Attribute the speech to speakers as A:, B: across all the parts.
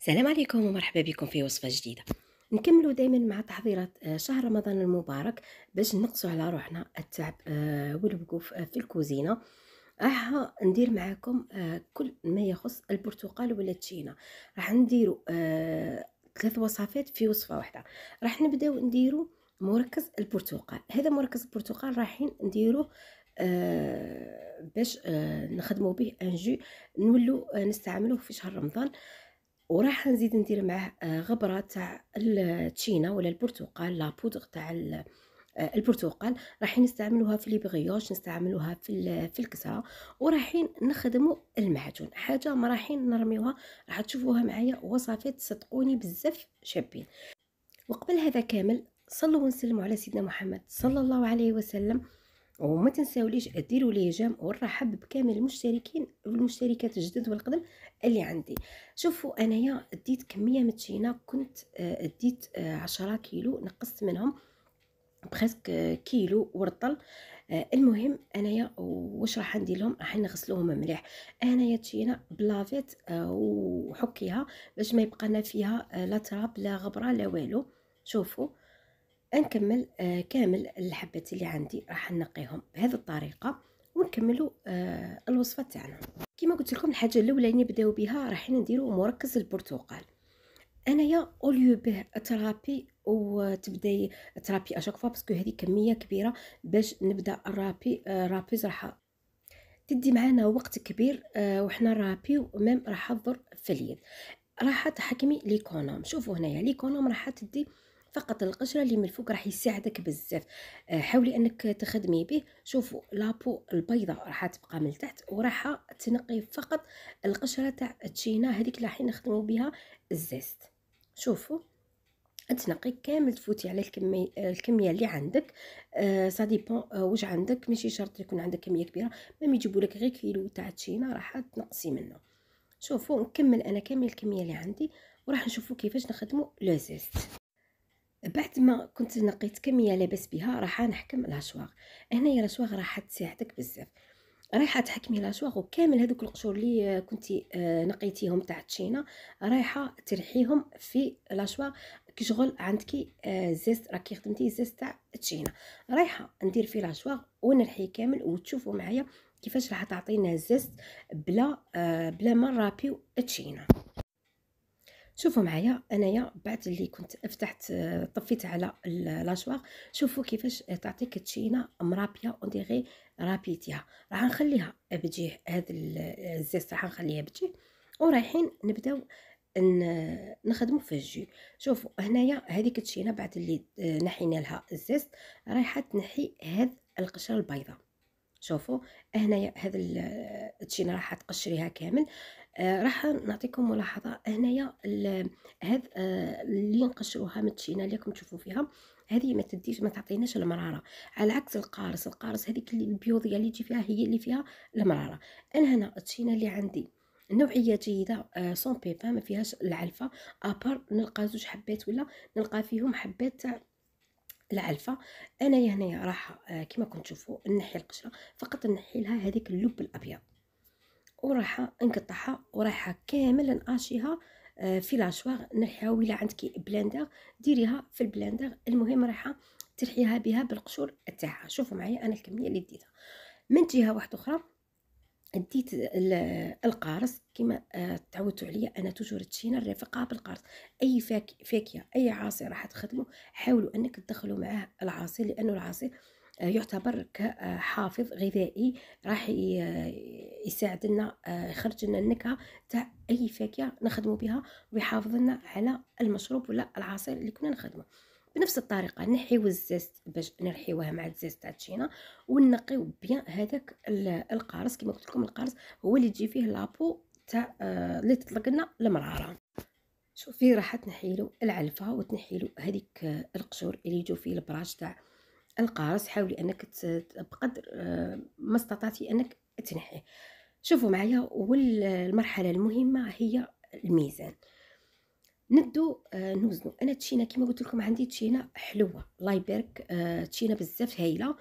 A: السلام عليكم ومرحبا بكم في وصفه جديده نكملوا دائما مع تحضيرات آه، شهر رمضان المبارك باش نقصوا على روحنا التعب آه، والوقوف آه، في الكوزينه راح ندير معاكم كل ما يخص البرتقال ولا التشينا راح نديروا ثلاث وصفات في وصفه واحده راح نبداو نديروا مركز البرتقال هذا مركز البرتقال رايحين نديروه باش نخدموا به انجو نولو نستعملوه في شهر رمضان وراح نزيد ندير معاه آه، غبره تاع التشينا ولا البرتقال لابودغ تاع آه، البرتقال راح نستعملوها في لي بغيوش نستعملوها في في الكسره وراحين نخدموا المعجون حاجه ما راحين نرميوها راح تشوفوها معايا وصفات صدقوني بزاف شابين وقبل هذا كامل صلوا وسلموا على سيدنا محمد صلى الله عليه وسلم وما تنساوليش ديروا لي جام ونرحب بكامل المشتركين والمشتركات الجدد والقدم اللي عندي شوفوا انايا ديت كميه متشينه كنت آه، ديت آه، عشرة كيلو نقصت منهم بخسك آه، كيلو ورطل المهم انايا واش راح ندير لهم راح نغسلوهم مليح انايا تشينا بلافيت وحكيها باش ما يبقى لنا فيها لا تراب لا غبره لا والو شوفوا نكمل آه كامل الحبات اللي عندي راح نقيهم بهذه الطريقه ونكملوا آه الوصفه تاعنا كما قلت لكم الحاجه الاولى نبداو بها راح نديروا مركز البرتقال انايا اوليو به ترابي وتبداي ترابي اشاك فوا باسكو هذه كميه كبيره باش نبدا الرابي آه رابيز راح تدي معانا وقت كبير آه وحنا رابي ومام راح تضر في اليد راح تحكمي ليكونوم شوفوا هنايا ليكونوم راح تدي آه فقط القشره اللي ملفوك راح يساعدك بزاف آه، حاولي انك تخدمي به شوفوا لابو البيضاء راح تبقى من تحت وراح تنقي فقط القشره تاع التشينا هذيك اللي راح نخدموا بها الزيست شوفوا تنقي كامل تفوتي على الكمية, الكميه اللي عندك آه سا آه، ديبون واش عندك ماشي شرط يكون عندك كميه كبيره ميم يجيبوا لك غير كيلو تاع التشينا راح تنقصي منه شوفوا نكمل انا كامل الكميه اللي عندي وراح نشوفوا كيفاش نخدموا لو زيست بعد ما كنت نقيت كميه لاباس بها راح نحكم لاشواغ هنايا لاشواغ راح تساعدك بزاف رايحه تحكمي لاشواغ وكامل هذوك القشور اللي آه، كنتي آه، نقيتيهم تاع تشينا رايحه ترحيهم في لاشواغ كي شغل عندك آه، زيست راكي خدمتي زيست تاع تشينا رايحه ندير فيه لاشواغ ونرحي كامل وتشوفوا معايا كيفاش راح تعطينا زيست بلا بلا ما نرابيو التشينا شوفوا معايا انايا بعد اللي كنت فتحت طفيت على لاشوار شوفوا كيفاش تعطيك تشينه مرابيه اون رابيتيها راح نخليها بجيه هذا الزيت راح نخليها بجيه ورايحين نبداو نخدمو في الجو شوفوا هنايا هذيك التشينه بعد اللي نحينا لها الزيت رايحه تنحي هذا القشره البيضاء شوفوا هنايا هذا التشينه راح تقشريها كامل آه، راح نعطيكم ملاحظه هنايا هذا آه، اللي نقشروها متشينا لكم تشوفوا فيها هذه ما تديش ما تعطيناش المراره على عكس القارص القارص هذيك البيوضيه اللي تجي فيها هي اللي فيها المراره انا هنا التشينا اللي عندي نوعية جيدة سون آه، بيبا ما فيهاش العلفة أبر نلقى زوج حبات ولا نلقى فيهم حبات تاع العلفة انايا هنايا راح كما كنت تشوفوا نحي القشرة فقط نحي لها هذيك اللب الأبيض وراح نقطعها ورايحه كامل نقاشيها آه، في لاشوار نرحيها ولا عندك بلندر ديريها في البلندر المهم راح ترحيها بها بالقشور تاعها شوفوا معايا انا الكميه اللي ديتها من جهه واحده اخرى ديت القارص كما آه، تعودتوا عليا انا توجور تشينا الرفقه بالقارص اي فاكهه اي عصير راح تخدموا حاولوا انك تدخلوا معاه العصير لانه العصير يعتبر كحافظ آه، غذائي راح يساعد لنا آه، يخرج لنا النكهه تاع اي فاكهه نخدمو بها ويحافظ لنا على المشروب ولا العصير اللي كنا نخدمه بنفس الطريقه نحيو الزاز باش نرحيوها مع الزاز تاع التشينا ونقيو بيان هذاك القارص كما قلت لكم القارص هو اللي تجي فيه لابو تاع آه، اللي تطلق لنا المراره شوفي راح تنحيلو العلفه وتنحيلو هذيك القشور اللي يجو فيه البراج تاع القارص حاولي انك بقدر آه، ما استطعتي انك تنحيه شوفوا معايا والمرحله المهمه هي الميزان ندو آه، نوزنو انا تشينا كما قلت لكم عندي تشينا حلوه الله يبارك آه، تشينا بزاف هايله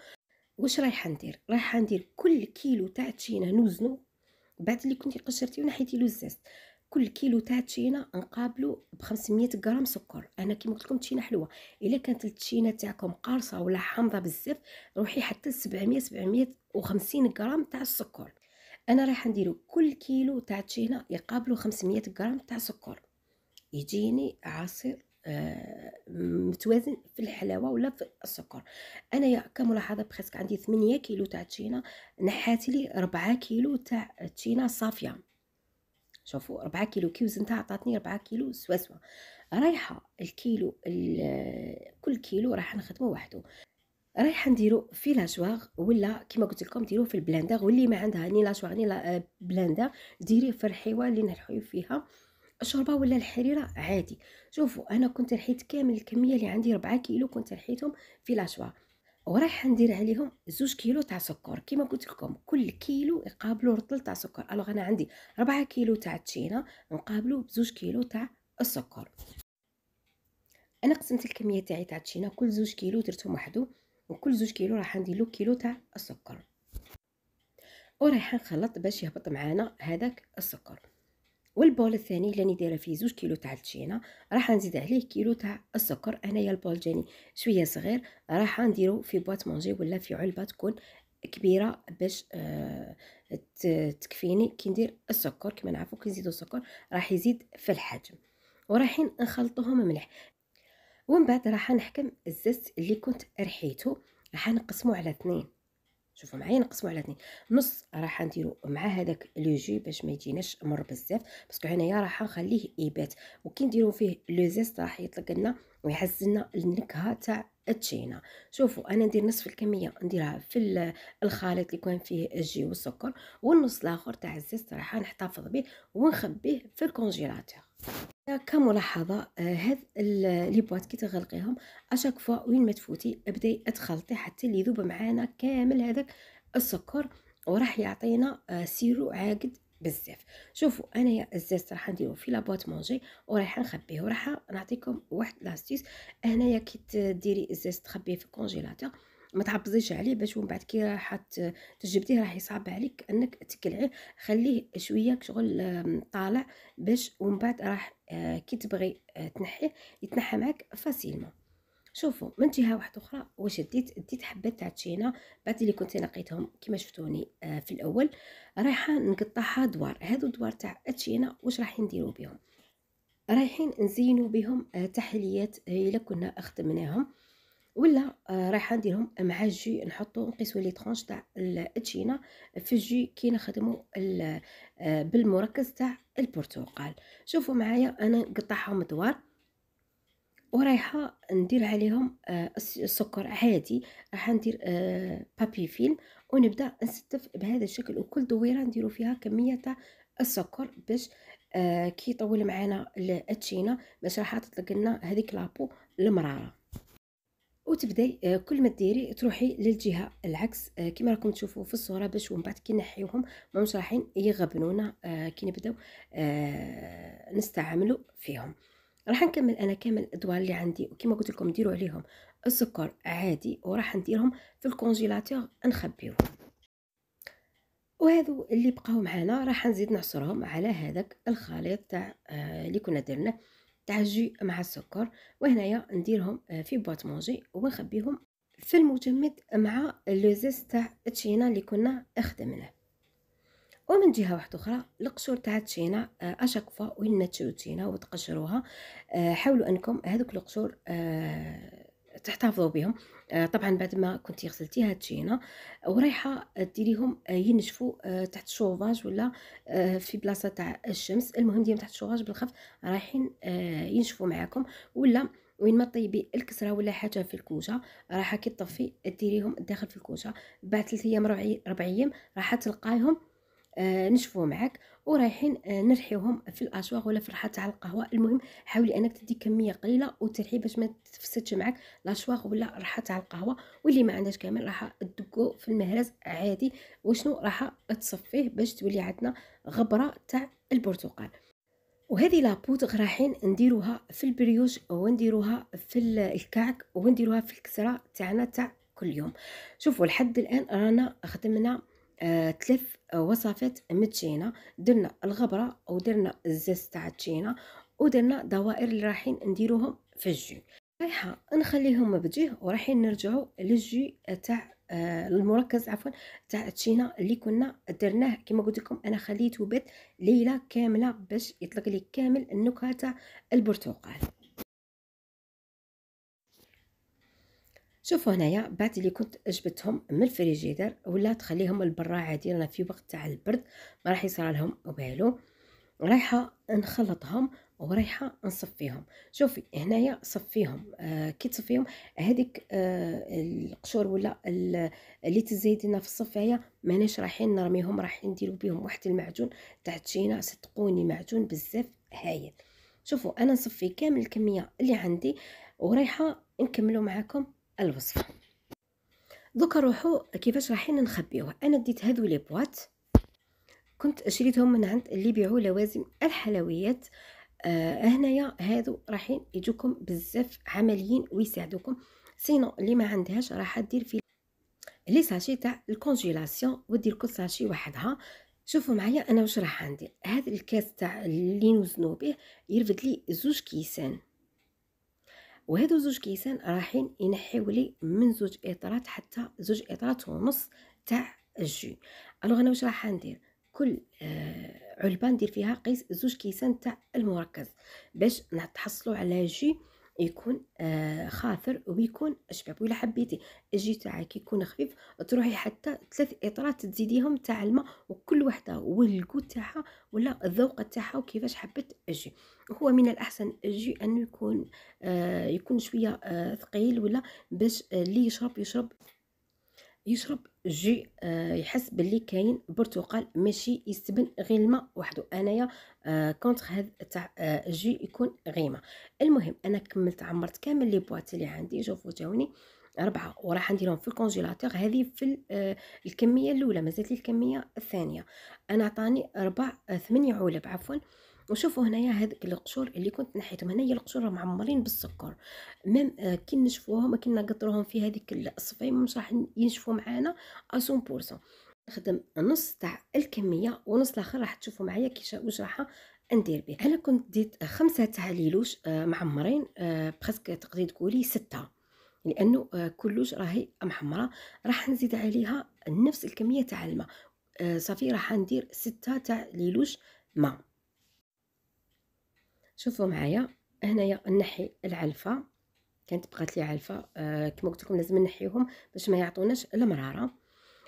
A: واش رايحه ندير رايحه ندير كل كيلو تاع تشينا نوزنو بعد اللي كنتي قشرتي ونحيتي له الزاست كل كيلو تاع تشينه نقابلو ب 500 غرام سكر انا كيما قلت لكم التشينه حلوه الا كانت التشينه تاعكم قارصه ولا حامضه بزاف روحي حتى 700 750 غرام تاع السكر انا رايحه نديرو كل كيلو تاع تشينه يقابلو 500 غرام تاع سكر يجيني عصير آه متوازن في الحلاوه ولا في السكر انايا كملاحظه بريسك عندي 8 كيلو تاع تشينا نحاتي لي 4 كيلو تاع تشينا صافيه شوفوا ربعة كيلو كي وزنتها عطاتني ربعة كيلو سوا سوا رايحة الكيلو كل كيلو راح نخدمه وحده رايحه نديرو في لاشواغ ولا كيما قلت لكم ديروه في البلاندر واللي ما عندها ني لاشواغ ني آه، بلاندر ديريه في الحيوه اللي نلحيو فيها الشوربه ولا الحريره عادي شوفوا انا كنت رحيت كامل الكميه اللي عندي 4 كيلو كنت رحيتهم في لاشواغ ورايحه ندير عليهم زوج كيلو تاع سكر كيما قلت لكم كل كيلو يقابلو رطل تاع سكر الوغ انا عندي ربعة كيلو تاع التشينه نقابلو بزوج كيلو تاع السكر انا قسمت الكميه تاعي تاع التشينه كل زوج كيلو درتهم وحده وكل زوج كيلو راح نديرلو كيلو تاع السكر ورايحه نخلط باش يهبط معانا هذاك السكر والبول الثاني اللي دايره فيه زوج كيلو تاع التشينه راح نزيد عليه كيلو تاع السكر انايا البول جاني شويه صغير راح نديرو في بواط مونجي ولا في علبه تكون كبيره باش آه تكفيني كي ندير السكر كما نعرفو كي نزيدو السكر راح يزيد في الحجم وراحين نخلطوهم مليح ومن بعد راح نحكم الزيت اللي كنت رحيته راح نقسمه على اثنين شوفوا معايا نقسموا على اثنين نص راح نديرو مع هذاك لو جو باش ما يجيناش مر بزاف باسكو هنايا راح نخليه يبات وكي نديرو فيه لو زيست راح يطلق لنا ويحسن لنا النكهه تاع التشينا شوفوا انا ندير نصف الكميه نديرها في الخليط اللي كان فيه الجي والسكر والنص الاخر تاع الزيست راح نحتفظ به ونخبيه في الكونجيلاتور كملاحظة هاد آه، لي بواط كي تغلقيهم اشاك فوا وين ما تفوتي ابداي تخلطي حتى اللي يذوب معانا كامل هذاك السكر وراح يعطينا آه، سيرو عاقد بزاف شوفوا انايا الزيت راح نديرو في لابوات مونجي ورايحه نخبيه وراح نعطيكم واحد لاستيس هنايا كي ديري الزيت تخبيه في الكونجيلاتور ما تعبزيش عليه باش ومن بعد كي راح تجبديه راح يصعب عليك انك تقلعيه خليه شويه شغل طالع باش ومن بعد راح آه، كي تبغي آه، تنحيه يتنحى معك فاسيلمون شوفوا من جهه واحده اخرى واش ديت ديت حبات تاع تشينا بعد اللي كنت نقيتهم كما شفتوني آه، في الاول رايحه نقطعها دوار هادو دوار تاع التشينا واش راح نديرو بهم رايحين نزينو بهم تحليات الا كنا خدمناهم ولا رايحه نديرهم مع الجو نحطو نقيسو لي طرونش تاع التشينا في الجو كي نخدمو آه، بالمركز تاع البرتقال شوفوا معايا انا قطعهم دوار ورايحه ندير عليهم آه، السكر عادي راح ندير بابي آه، فيلم ونبدا نستف بهذا الشكل وكل دويره نديرو فيها كميه تاع السكر باش كي يطول معانا التشينا باش راح تطلق لنا هذيك لابو المراره وتبداي آه، كل ما ديري تروحي للجهه العكس آه، كما راكم تشوفوا في الصوره باش ومن بعد كي نحيوهم ماهمش رايحين يغبنونا آه، كي نبداو نستعملوا فيهم راح نكمل انا كامل الادوار اللي عندي وكما قلت لكم ديروا عليهم السكر عادي وراح نديرهم في الكونجيلاتور نخبيوهم وهذو اللي بقاو معنا راح نزيد نعصرهم على هذاك الخليط تاع اللي كنا درناه تاع الجو مع السكر وهنايا نديرهم آه، في بواط مونجي ونخبيهم في المجمد مع لوزيس تاع التشينا اللي كنا خدمناه ومن جهه واحده اخرى القشور تاع التشينا آه، اشاك فوا وين تشيو تشينا وتقشروها آه، حاولوا انكم هذوك القشور تحتفظوا بهم آه، طبعا بعد ما كنتي غسلتي هادشي ورايحه ديريهم آه، ينشفوا آه، تحت الشوفاج ولا في بلاصه تاع الشمس المهم ديهم تحت الشوفاج بالخف رايحين ينشفوا معاكم ولا وين ما طيبي الكسره ولا حاجه في الكوشه راح كي طفي ديريهم داخل في الكوشه بعد ثلاث ايام ربع ايام راح تلقايهم آه، نشفوه معاك ورايحين آه، نرحيوهم في الاشواغ ولا في الراحه تاع القهوه المهم حاولي انك تدي كميه قليله وترحي باش ما تفسدش معاك الاشواغ ولا الراحه تاع القهوه واللي ما عندهاش كامل راح تدقو في المهرز عادي وشنو راح تصفيه باش تولي عندنا غبره تاع البرتقال وهذه لابوت رايحين نديروها في البريوش ونديروها في الكعك ونديروها في الكسره تاعنا تاع كل يوم شوفوا لحد الان رانا خدمنا آه، تلف وصفة متشينة درنا الغبرة ودرنا الزيت تاع التشينة ودرنا دوائر اللي رايحين نديروهم في الجو رايحة نخليهم بجيه ورايحين نرجعوا للجو تاع آه، المركز عفوا تاع التشينه اللي كنا درناه كما قلت لكم انا خليته بيت ليله كامله باش يطلق لي كامل النكهه تاع البرتقال شوفوا هنايا بعد اللي كنت جبتهم من الفريجيدر ولا تخليهم البرا عادي رانا في وقت تاع البرد ما راح يصير لهم والو رايحه نخلطهم ورايحه نصفيهم شوفي هنايا صفيهم آه كي تصفيهم هذيك آه القشور ولا اللي تزيد لنا في الصفايه ماناش رايحين نرميهم رايحين نديرو بهم واحد المعجون تاع تشينا صدقوني معجون بزاف هايل شوفوا انا نصفي كامل الكميه اللي عندي ورايحه نكملو معاكم الوصفة دوكا روحو كيفاش رايحين نخبيوه انا ديت هادو لي بواط كنت شريتهم من عند اللي يبيعوا لوازم الحلويات آه هنايا هادو رايحين يجوكم بزاف عمليين ويساعدوكم سينو اللي ما عندهاش راح دير في لي ساشي تاع الكونجيلاسيون ودير كل ساشي وحدها شوفوا معايا انا واش راح عندي هذا الكاس تاع اللي نوزنو به يرفد لي زوج كيسان وهادو زوج كيسان رايحين ينحيو لي من زوج اطرات حتى زوج اطرات ونص تاع الجو الوغ انا واش راح ندير كل آه، علبه ندير فيها قيس زوج كيسان تاع المركز باش نتحصلوا على جو يكون آه خاثر ويكون شباب ولا حبيتي الجي تاعك يكون خفيف تروحي حتى ثلاث اطرات تزيديهم تاع الماء وكل وحده والكو تاعها ولا الذوق تاعها وكيفاش حبت الجي هو من الاحسن الجي انه يكون آه، يكون شويه آه، ثقيل ولا باش آه، اللي يشرب يشرب يشرب جو آه يحس باللي كاين برتقال ماشي يستبن غير الماء وحده انايا كونتر آه، هاد تاع آه، جو يكون غيمه المهم انا كملت عمرت كامل لي بواط اللي عندي شوفوا جاوني ربعة وراح نديرهم في الكونجيلاتور هذه في آه، الكمية الأولى مازالت الكمية الثانية أنا عطاني ربع ثمانية علب عفوا وشوفوا هنايا هذيك القشور اللي كنت نحيتهم هنايا القشور راه معمرين بالسكر ميم آه، كي نشفوهم كي نقطروهم في هذيك الصفاي مش راح ينشفوا معانا 100% نخدم نص تاع الكميه ونص الاخر راح تشوفوا معايا كي واش راح ندير به انا كنت ديت خمسه تاع ليلوش آه، معمرين برسك تقدري تقولي سته لانه آه، كلوش راهي محمره راح نزيد عليها نفس الكميه تاع الماء صافي راح ندير ستة تاع ليلوش ما شوفوا معايا هنايا نحي العلفه كانت بقات لي علفه آه كما قلت لكم لازم نحيهم باش ما يعطوناش المراره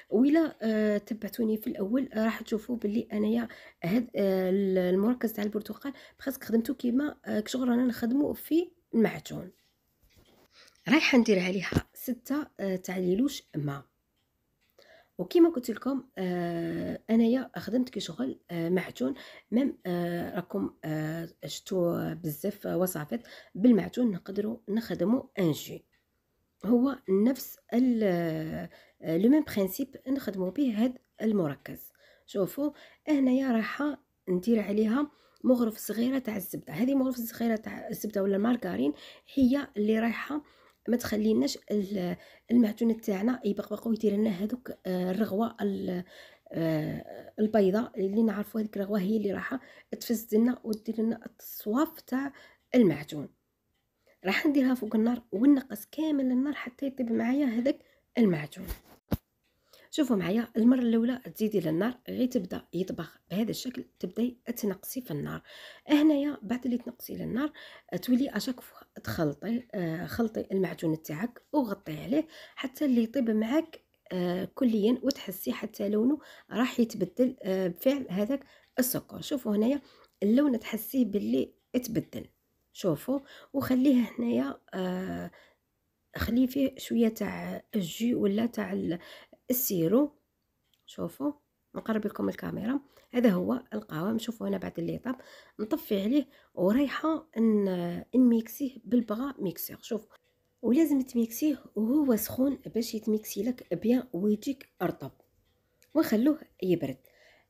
A: وإلا آه تبعتوني في الاول آه، راح تشوفوا باللي انايا هاد آه المركز تاع البرتقال بخاصك خدمته كيما آه كشغل رانا نخدمو في المعجون رايحه ندير عليها ستة آه تاع ليلوش ماء وكما قلت لكم آه انايا خدمت كشغل آه معجون مام آه راكم آه شفتوا بزاف وصفات بالمعجون نقدروا نخدموا انجي هو نفس آه، لو ميم برينسيپ نخدموا به هذا المركز شوفوا هنايا راح ندير عليها مغرف صغيره تاع الزبده هذه مغرف صغيره تاع الزبده ولا المارغرين هي اللي رايحه ما تخليناش المعجون تاعنا يبقبق ويدير لنا هذوك آه، الرغوه آه، البيضاء اللي نعرفوا هذيك الرغوه هي اللي راح تفز لنا ودير لنا الصواف تاع المعجون راح نديرها فوق النار ونقص كامل النار حتى يطيب معايا هذاك المعجون شوفوا معايا المره الاولى تزيدي للنار غير تبدا يطبخ بهذا الشكل تبداي تنقصي في النار هنايا بعد اللي تنقصي للنار تولي اشاك تخلطي آه، خلطي المعجون تاعك وغطي عليه حتى اللي يطيب معاك آه، كليا وتحسي حتى لونه راح يتبدل آه، بفعل هذاك السكر شوفوا هنايا اللون تحسيه باللي تبدل شوفوا وخليه هنايا خليه فيه شويه تاع الجي ولا تاع السيرو شوفوا نقرب لكم الكاميرا هذا هو القوام شوفوا هنا بعد اللي طاب نطفي عليه ورايحه ان نميكسيه بالبغا ميكسور شوف ولازم تميكسيه وهو سخون باش يتميكسي لك بيان ويجيك رطب ونخلوه يبرد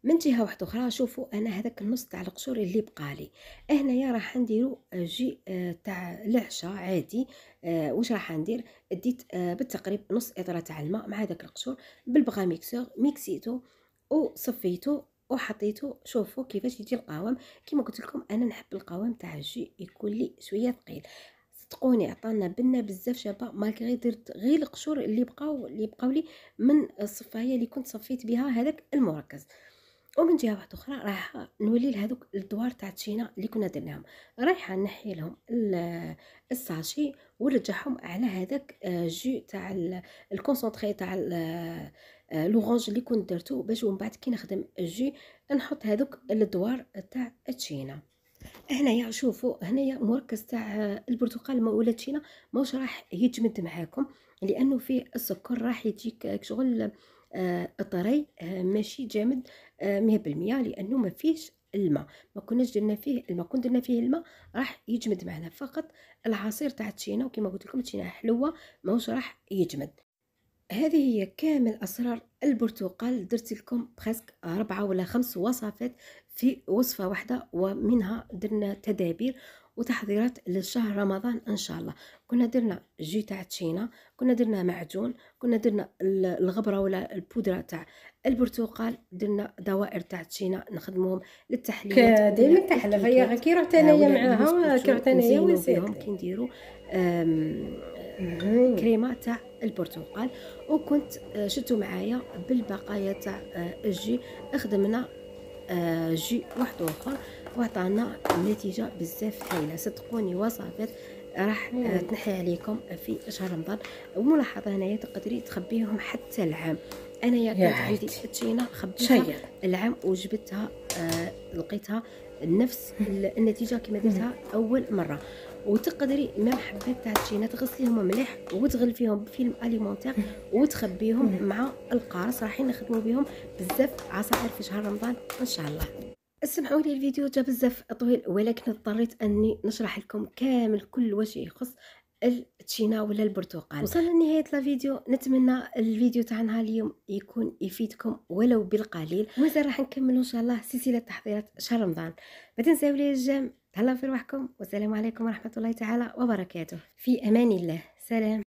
A: من جهه واحده اخرى شوفوا انا هذاك النص تاع القشور اللي بقالي هنايا راح نديرو آه، جي آه، تاع العشاء عادي آه واش راح ندير ديت آه بالتقريب نص اطره تاع الماء مع هذاك القشور بالبغا ميكسور ميكسيتو وصفيتو وحطيته شوفوا كيفاش يجي القوام كيما قلت لكم انا نحب القوام تاع الجي يكون لي شويه ثقيل صدقوني عطانا بنا بزاف شابه مالغري درت غير القشور اللي بقاو اللي بقاو لي من الصفايه اللي كنت صفيت بها هذاك المركز ومن جهه واحده اخرى راح نولي لهذوك الدوار تاع تشينا اللي كنا درناهم رايحه نحي لهم الساشي ونرجعهم على هذاك آه، جو تاع الكونسونطري تاع آه، لورانج اللي كنت درتو باش ومن بعد كي نخدم الجو نحط هذوك الدوار تاع تشينا هنايا شوفوا هنايا مركز تاع آه، البرتقال ولا تشينا ماهوش راح يجمد معاكم لانه فيه السكر راح يجيك شغل آه طري آه ماشي جامد مية بالمية لأنه ما فيش الماء ما كناش درنا فيه الماء كون درنا فيه الماء راح يجمد معنا فقط العصير تاع التشينا وكما قلت لكم التشينا حلوه ماهوش راح يجمد هذه هي كامل اسرار البرتقال درت لكم بريسك أربعة ولا خمس وصفات في وصفه واحده ومنها درنا تدابير وتحضيرات لشهر رمضان ان شاء الله كنا درنا جي تاع تشينا كنا درنا معجون كنا درنا الغبره ولا البودره تاع البرتقال درنا دوائر تاع تشينا نخدموهم للتحليه دائما التحلف هي غير كي رحت انايا معاها كي رحت انايا وزيدهم كي نديرو كريمه تاع البرتقال وكنت آه، شتو معايا بالبقايا تاع الجي آه، خدمنا آه، جي واحد اخر وعطانا نتيجه بزاف هايله صدقوني وصفات راح آه، تنحي عليكم في شهر رمضان وملاحظه هنايا تقدري تخبيهم حتى العام انايا يا عندي تشينا خبيتها العام وجبتها آه، لقيتها نفس النتيجه كما درتها اول مره وتقدري ما حبيت تاع التشينا تغسليهم مليح وتغلفيهم بفيلم اليمونتير وتخبيهم مع القارص راحين نخدموا بهم بزاف عصائر في شهر رمضان ان شاء الله اسمحوا لي الفيديو جا بزاف طويل ولكن اضطريت اني نشرح لكم كامل كل واش يخص التشينا ولا البرتقال وصلنا لنهايه الفيديو نتمنى الفيديو تاعنا اليوم يكون يفيدكم ولو بالقليل ومازال راح نكمل ان شاء الله سلسله تحضيرات شهر رمضان ما تنساو لي الجام تهلاو في روحكم والسلام عليكم ورحمه الله تعالى وبركاته في امان الله سلام